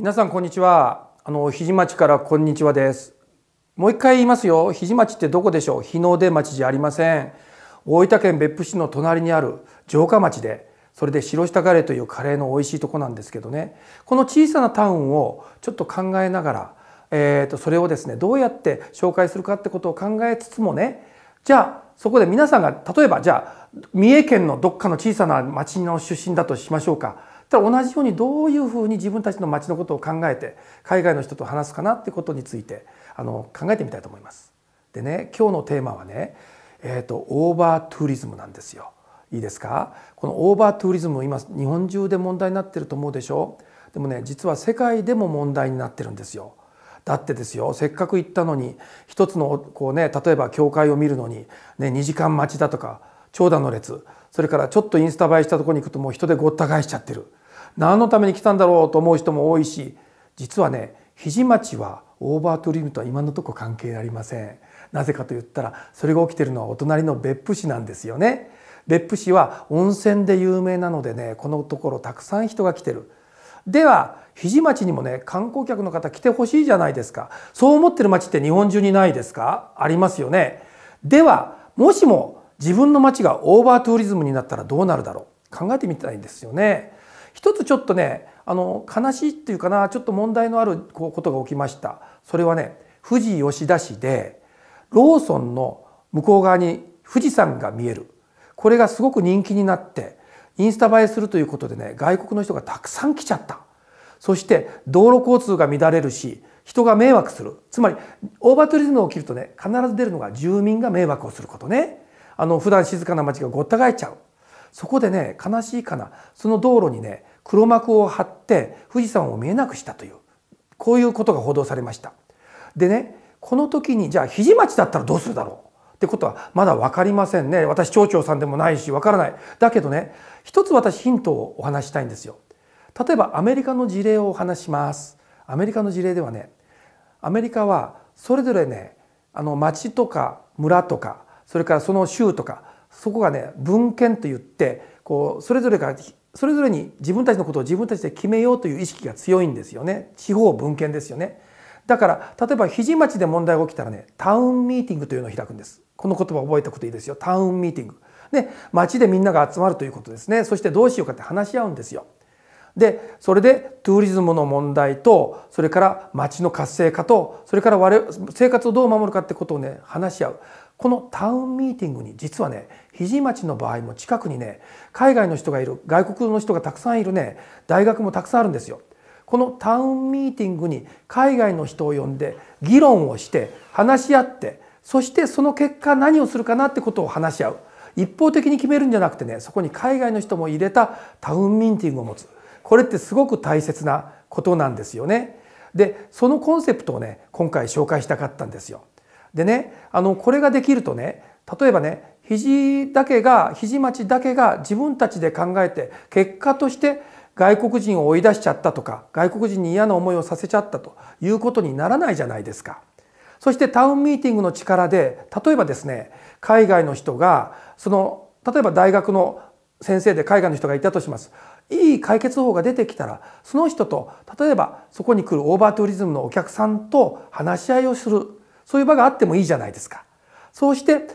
皆さんこんにちはあの肘町からこんにちはですもう一回言いますよ肘町ってどこでしょう日の出町じゃありません大分県別府市の隣にある城下町でそれで白下カレーというカレーの美味しいとこなんですけどねこの小さなタウンをちょっと考えながら、えー、とそれをですねどうやって紹介するかってことを考えつつもねじゃあそこで皆さんが例えばじゃあ三重県のどっかの小さな町の出身だとしましょうかただ同じようにどういうふうに自分たちの町のことを考えて海外の人と話すかなってことについてあの考えてみたいと思います。でね今日のテーマはね、えーと、オーバーツーリズムなんですよ。いいですかこのオーバーツーリズム今日本中で問題になってると思うでしょでもね実は世界でも問題になってるんですよ。だってですよせっかく行ったのに一つのこう、ね、例えば教会を見るのに、ね、2時間待ちだとか長蛇の列それからちょっとインスタ映えしたとこに行くともう人でごった返しちゃってる何のために来たんだろうと思う人も多いし実はね肘町はオーバートリームとは今のとこ関係ありませんなぜかと言ったらそれが起きてるのはお隣の別府市なんですよね別府市は温泉で有名なのでねこのところたくさん人が来てるでは肘町にもね観光客の方来てほしいじゃないですかそう思ってる町って日本中にないですかありますよねではもしも自分の町がオーバーツーリズムになったらどうなるだろう考えてみたいんですよね一つちょっとねあの悲しいっていうかなちょっと問題のあることが起きましたそれはね富士吉田市でローソンの向こう側に富士山が見えるこれがすごく人気になってインスタ映えするということでね外国の人がたくさん来ちゃったそして道路交通が乱れるし人が迷惑するつまりオーバートリズムが起きるとね必ず出るのが住民が迷惑をすることねあの普段静かな街がごった返っちゃうそこでね悲しいかなその道路にね黒幕を張って富士山を見えなくしたというこういうことが報道されましたでねこの時にじゃあ肘町だったらどうするだろうってことはまだ分かりませんね私町長さんでもないし分からないだけどね一つ私ヒントをお話したいんですよ例えばアメリカの事例をお話しますアメリカの事例ではねアメリカはそれぞれねあの町とか村とかそれからその州とかそこがね文献といってこうそれぞれがそれぞれに自分たちのことを自分たちで決めようという意識が強いんですよね地方分権ですよねだから例えば肘町で問題が起きたらねタウンミーティングというのを開くんですこの言葉を覚えておくといいですよタウンミーティングね町でみんなが集まるということですねそしてどうしようかって話し合うんですよでそれでトゥーリズムの問題とそれから町の活性化とそれから我生活をどう守るかってことをね話し合うこのタウンミーティングに実はね肘町の場合も近くにね海外の人がいる外国の人がたくさんいるね大学もたくさんあるんですよ。このタウンミーティングに海外の人を呼んで議論をして話し合ってそしてその結果何をするかなってことを話し合う一方的に決めるんじゃなくてねそこに海外の人も入れたタウンミーティングを持つこれってすごく大切なことなんですよね。でそのコンセプトをね今回紹介したかったんですよ。でねあのこれができるとね例えばね肘だけが肘待ちだけが自分たちで考えて結果として外国人を追い出しちゃったとか外国人に嫌な思いをさせちゃったということにならないじゃないですか。そしてタウンミーティングの力で例えばですね海外の人がその例えば大学の先生で海外の人がいたとします。いい解決法が出てきたら、その人と、例えばそこに来るオーバートゥーリズムのお客さんと話し合いをする。そういう場があってもいいじゃないですか。そうして、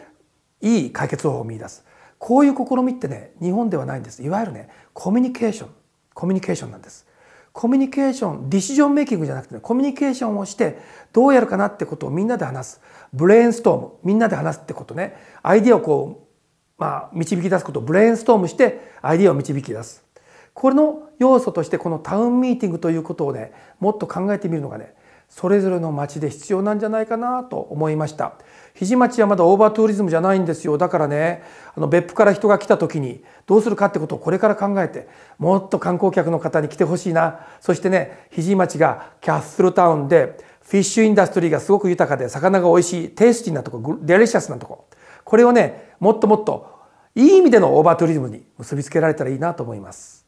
いい解決法を見出す。こういう試みってね、日本ではないんです。いわゆるね、コミュニケーション。コミュニケーションなんです。コミュニケーション、ディシジョンメイキングじゃなくて、ね、コミュニケーションをして、どうやるかなってことをみんなで話す。ブレーンストーム、みんなで話すってことね。アイディアをこう、まあ、導き出すことをブレインストームしてアイディアを導き出す。これの要素としてこのタウンミーティングということをね、もっと考えてみるのがね、それぞれの町で必要なんじゃないかなと思いました肘町はまだオーバートゥーリズムじゃないんですよだからねあの別府から人が来た時にどうするかってことをこれから考えてもっと観光客の方に来てほしいなそしてね肘町がキャッスルタウンでフィッシュインダストリーがすごく豊かで魚が美味しいテイスティーなとこデリシャスなとここれをねもっともっといい意味でのオーバーツーリズムに結びつけられたらいいなと思います。